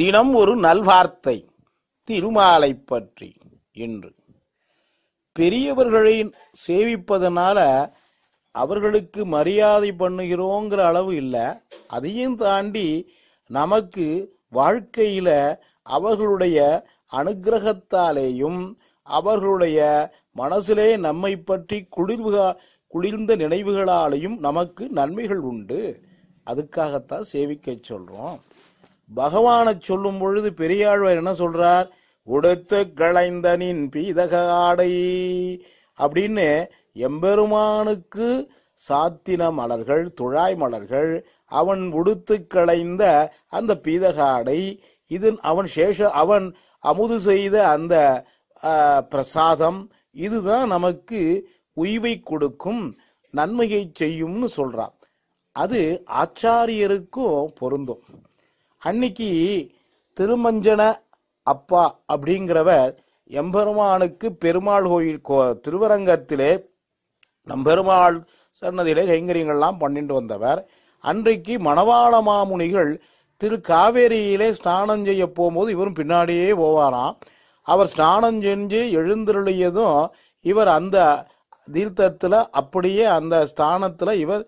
தினம் ஒரு நல்வார்த்தை திருமாலை பற்றி என்று பெரியவர்களை சேவிப்பதனால அவர்களுக்கு மரியாதை பண்ணுகிறோங்கிற அளவு இல்லை அதையும் தாண்டி நமக்கு வாழ்க்கையில அவர்களுடைய அனுகிரகத்தாலேயும் அவர்களுடைய மனசிலே நம்மை பற்றி குளிர்வுகா குளிர்ந்த நினைவுகளாலேயும் நமக்கு நன்மைகள் உண்டு அதுக்காகத்தான் சேவிக்க சொல்றோம் பகவானை சொல்லும் பொழுது பெரியாழ்வார் என்ன சொல்றார் உடுத்து களைந்தனின் பீதக ஆடை அப்படின்னு எம்பெருமானுக்கு சாத்தின மலர்கள் துழாய் மலர்கள் அவன் உடுத்து களைந்த அந்த பீதகாடை இது அவன் சேஷ அவன் அமுது செய்த அந்த பிரசாதம் இதுதான் நமக்கு உய்வை கொடுக்கும் நன்மையை செய்யும்னு சொல்றான் அது ஆச்சாரியருக்கும் பொருந்தும் அன்னைக்கு திருமஞ்சன அப்பா அப்படிங்கிறவர் எம்பெருமானுக்கு பெருமாள் கோயில் கோ திருவரங்கத்திலே நம்பெருமாள் சன்னதியிலே கைங்கரியங்கள்லாம் பண்ணிட்டு வந்தவர் அன்றைக்கு மணவாள மாமுனிகள் திரு காவேரியிலே ஸ்நானம் செய்ய போகும்போது இவரும் பின்னாடியே போவாராம் அவர் ஸ்நானம் செஞ்சு எழுந்திருளியதும் இவர் அந்த தீர்த்தத்தில் அப்படியே அந்த ஸ்தானத்தில் இவர்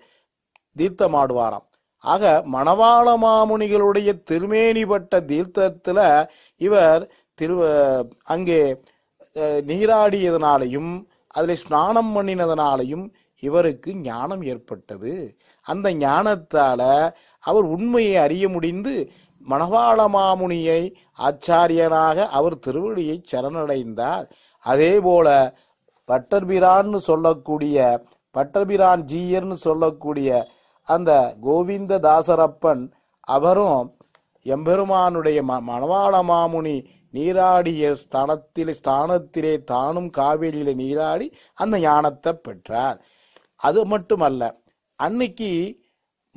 தீர்த்தமாடுவாராம் ஆக மணவாள மாமுனிகளுடைய திருமேனிப்பட்ட தீர்த்தத்துல இவர் திரு அங்கே நீராடியதனாலையும் அதில் ஸ்நானம் பண்ணினதனாலையும் இவருக்கு ஞானம் ஏற்பட்டது அந்த ஞானத்தால அவர் உண்மையை அறிய முடிந்து மணவாள மாமுனியை ஆச்சாரியனாக அவர் திருவடியை சரணடைந்தார் அதே போல பட்டர்பிரான்னு சொல்லக்கூடிய பட்டர்பிரான் ஜீயர்னு சொல்லக்கூடிய அந்த கோவிந்த தாசரப்பன் அவரும் எம்பெருமானுடைய மணவாள மாமுனி நீராடிய ஸ்தானத்தில் ஸ்தானத்திலே தானும் காவேரியில நீராடி அந்த ஞானத்தை பெற்றார் அது மட்டுமல்ல அன்னைக்கு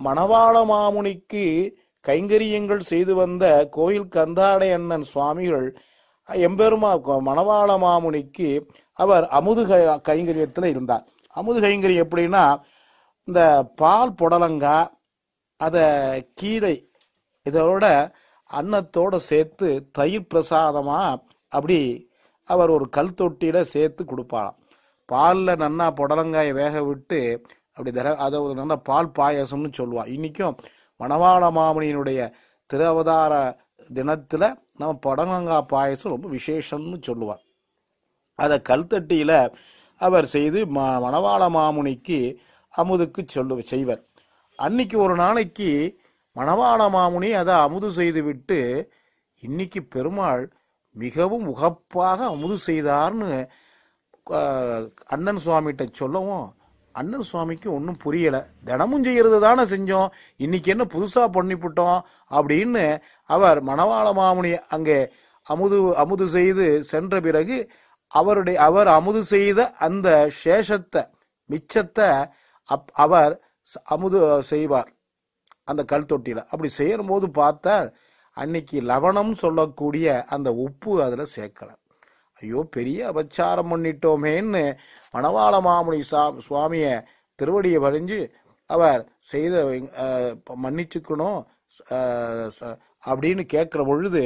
மணவாள மாமுனிக்கு கைங்கரியங்கள் செய்து வந்த கோயில் கந்தாடை அண்ணன் சுவாமிகள் எம்பெருமா மணவாள மாமுனிக்கு அவர் அமுது கைங்கரியத்தில் இருந்தார் அமுது கைங்கரியம் எப்படின்னா இந்த பால் புடலங்காய் அதை கீரை இதோட அன்னத்தோடு சேர்த்து தயிர் பிரசாதமாக அப்படி அவர் ஒரு கல் தொட்டியில் சேர்த்து கொடுப்பாராம் பாலில் நன்னா புடலங்காயை வேக விட்டு அப்படி தர அதை ஒரு நல்ல பால் பாயசம்னு சொல்லுவான் இன்றைக்கும் மணவாள மாமனியினுடைய திருவதார தினத்தில் நம்ம புடலங்காய் பாயசம் ரொம்ப விசேஷம்னு சொல்லுவார் அதை கல்தட்டியில் அவர் செய்து ம மணவாள மாமுனிக்கு அமுதுக்கு சொல்லு செய்வர் அன்னைக்கு ஒரு நாளைக்கு மணவாள மாமுனி அதை அமுது செய்துவிட்டு இன்னைக்கு பெருமாள் மிகவும் உகப்பாக அமுது செய்தார்னு அண்ணன் சுவாமிகிட்ட சொல்லவும் அண்ணன் சுவாமிக்கு ஒன்றும் புரியலை தினமும் செய்கிறது தானே செஞ்சோம் இன்னைக்கு என்ன புதுசாக பண்ணிவிட்டோம் அப்படின்னு அவர் மணவாள மாமுனி அங்கே அமுது அமுது செய்து சென்ற பிறகு அவருடைய அவர் அமுது செய்த அந்த சேஷத்தை மிச்சத்தை அப் அவர் அமுது செய்வார் அந்த கல் தொட்டியில் அப்படி செய்யும் போது பார்த்தா அன்னைக்கு லவணம் சொல்லக்கூடிய அந்த உப்பு அதில் சேர்க்கலை ஐயோ பெரிய அபச்சாரம் பண்ணிட்டோமேன்னு மணவாள மாமுனி சா சுவாமியை திருவடியை வழிஞ்சு அவர் செய்த மன்னிச்சுக்கணும் அப்படின்னு கேட்குற பொழுது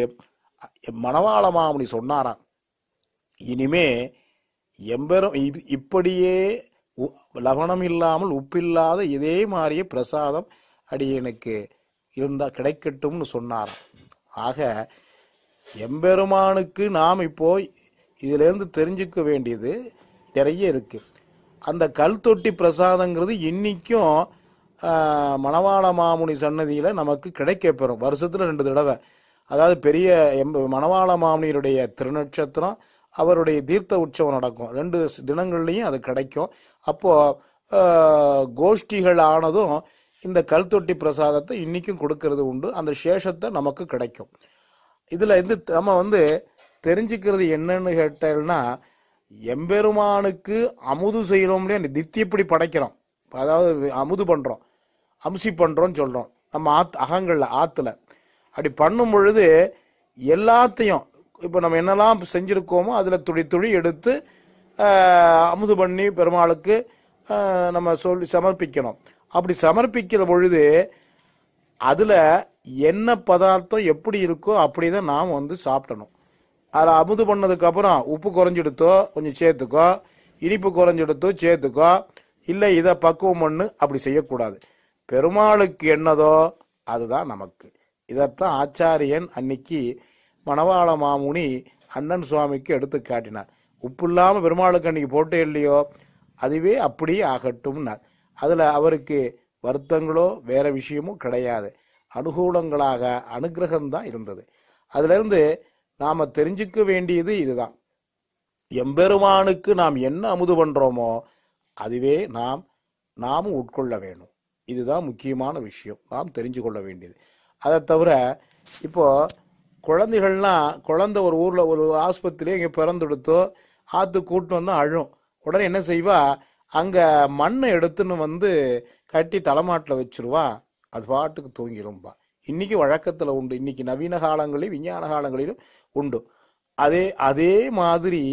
மணவாள மாமுனி சொன்னாராம் இனிமே எம்பெரும் இப்படியே லவணம் இல்லாமல் உப்பில்லாத இதே மாதிரியே பிரசாதம் அடியனுக்கு இருந்தால் கிடைக்கட்டும்னு சொன்னார் ஆக எம்பெருமானுக்கு நாம் இப்போ இதிலேருந்து தெரிஞ்சுக்க வேண்டியது நிறைய இருக்கு அந்த கல் தொட்டி பிரசாதங்கிறது இன்னைக்கும் மணவாள மாமுனி சன்னதியில் நமக்கு கிடைக்க பெறும் வருஷத்தில் ரெண்டு தடவை அதாவது பெரிய எம் மணவாள மாமுனியருடைய திருநட்சத்திரம் அவருடைய தீர்த்த உற்சவம் நடக்கும் ரெண்டு தினங்கள்லையும் அது கிடைக்கும் அப்போது கோஷ்டிகள் ஆனதும் இந்த கல்தொட்டி பிரசாதத்தை இன்றைக்கும் கொடுக்கறது உண்டு அந்த சேஷத்தை நமக்கு கிடைக்கும் இதில் இருந்து நம்ம வந்து தெரிஞ்சுக்கிறது என்னன்னு கேட்டேன்னா எம்பெருமானுக்கு அமுது செய்கிறோம் இல்லையா நித்தியப்படி படைக்கிறோம் அதாவது அமுது பண்ணுறோம் அம்சி பண்ணுறோம்னு சொல்கிறோம் நம்ம ஆத் அகங்களில் ஆற்றுல அப்படி பண்ணும் பொழுது எல்லாத்தையும் இப்போ நம்ம என்னெல்லாம் செஞ்சுருக்கோமோ அதில் துடி துடி எடுத்து அமுது பண்ணி பெருமாளுக்கு நம்ம சொல்லி சமர்ப்பிக்கணும் அப்படி சமர்ப்பிக்கிற பொழுது அதில் என்ன பதார்த்தம் எப்படி இருக்கோ அப்படி தான் நாம் வந்து சாப்பிடணும் அதில் அமுது பண்ணதுக்கப்புறம் உப்பு குறைஞ்செடுத்தோ கொஞ்சம் சேர்த்துக்கோ இனிப்பு குறைஞ்செடுத்தோ சேர்த்துக்கோ இல்லை இதை பக்குவம் பண்ணு அப்படி செய்யக்கூடாது பெருமாளுக்கு என்னதோ அதுதான் நமக்கு இதைத்தான் ஆச்சாரியன் அன்னைக்கு மணவாள மாமுனி அண்ணன் சுவாமிக்கு எடுத்து காட்டினார் உப்பு இல்லாமல் பெருமாளுக்கு அன்னைக்கு போட்டே இல்லையோ அதுவே அப்படியே ஆகட்டும்னார் அதில் அவருக்கு வருத்தங்களோ வேற விஷயமும் கிடையாது அனுகூலங்களாக அனுகிரகம்தான் இருந்தது அதிலிருந்து நாம் தெரிஞ்சுக்க வேண்டியது இதுதான் எம்பெருமானுக்கு நாம் என்ன அமுது பண்ணுறோமோ அதுவே நாம் நாமும் உட்கொள்ள வேணும் இதுதான் முக்கியமான விஷயம் நாம் தெரிஞ்சு கொள்ள வேண்டியது அதை தவிர இப்போது குழந்தைகள்லாம் குழந்தை ஒரு ஊரில் ஒரு ஆஸ்பத்திரியோ இங்கே பிறந்தெடுத்தோ ஆற்று கூட்டு வந்து அழும் உடனே என்ன செய்வா அங்கே மண்ணை எடுத்துன்னு வந்து கட்டி தலைமாட்டில் வச்சிருவா அது பாட்டுக்கு தூங்கிடும்பா இன்னைக்கு வழக்கத்தில் உண்டு இன்னைக்கு நவீன காலங்களிலும் விஞ்ஞான காலங்களிலும் உண்டு அதே அதே மாதிரி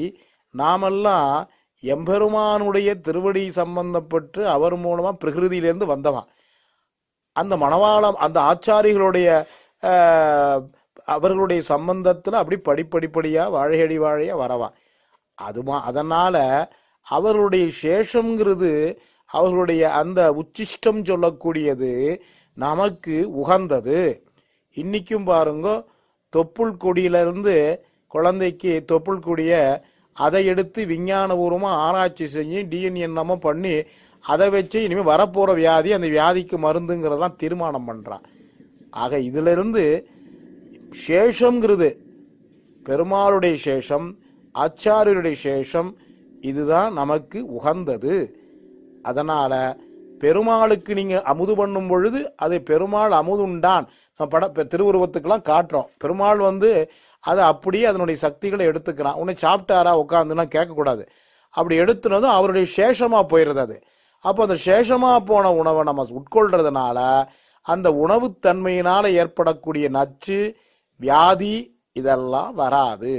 நாமெல்லாம் எம்பெருமானுடைய திருவடி சம்பந்தப்பட்டு அவர் மூலமாக பிரகிருதியிலேருந்து வந்தவன் அந்த மணவாளம் அந்த ஆச்சாரிகளுடைய அவர்களுடைய சம்பந்தத்தில் அப்படி படிப்படிப்படியாக வாழையடி வாழையா வரவான் அதுமா அதனால் அவர்களுடைய சேஷங்கிறது அவர்களுடைய அந்த உச்சிஷ்டம் சொல்லக்கூடியது நமக்கு உகந்தது இன்னைக்கும் பாருங்க தொப்புள் கொடியிலிருந்து குழந்தைக்கு தொப்புள் கொடிய அதை எடுத்து விஞ்ஞானபூர்வமாக ஆராய்ச்சி செஞ்சு டிஎன்ஏ பண்ணி அதை வச்சு இனிமேல் வரப்போகிற வியாதி அந்த வியாதிக்கு மருந்துங்கிறதெல்லாம் தீர்மானம் பண்ணுறான் ஆக இதிலிருந்து சேஷங்கிறது பெருமாளுடைய சேஷம் ஆச்சாரியருடைய சேஷம் இதுதான் நமக்கு உகந்தது அதனால் பெருமாளுக்கு நீங்கள் அமுது பண்ணும் பொழுது அது பெருமாள் அமுதுண்டான் நம்ம பட திருவுருவத்துக்கெல்லாம் காட்டுறோம் பெருமாள் வந்து அதை அப்படியே அதனுடைய சக்திகளை எடுத்துக்கிறான் உன்னை சாப்பிட்டாரா உட்காந்துன்னா கேட்கக்கூடாது அப்படி எடுத்துனதும் அவருடைய சேஷமாக போயிடுறது அது அப்போ அந்த சேஷமாக போன உணவை நம்ம உட்கொள்றதுனால அந்த உணவுத்தன்மையினால் ஏற்படக்கூடிய நச்சு வியாதி இதெல்லாம் வராது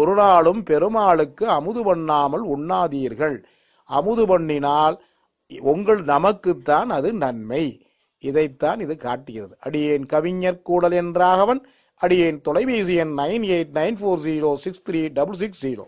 ஒரு நாளும் பெருமாளுக்கு அமுது பண்ணாமல் உண்ணாதீர்கள் அமுது பண்ணினால் உங்கள் நமக்குத்தான் அது நன்மை இதைத்தான் இது காட்டுகிறது அடியேன் கவிஞர் கூடல் என்றாகவன் அடியேன் தொலைபேசி எண் nine eight nine four zero six three double six zero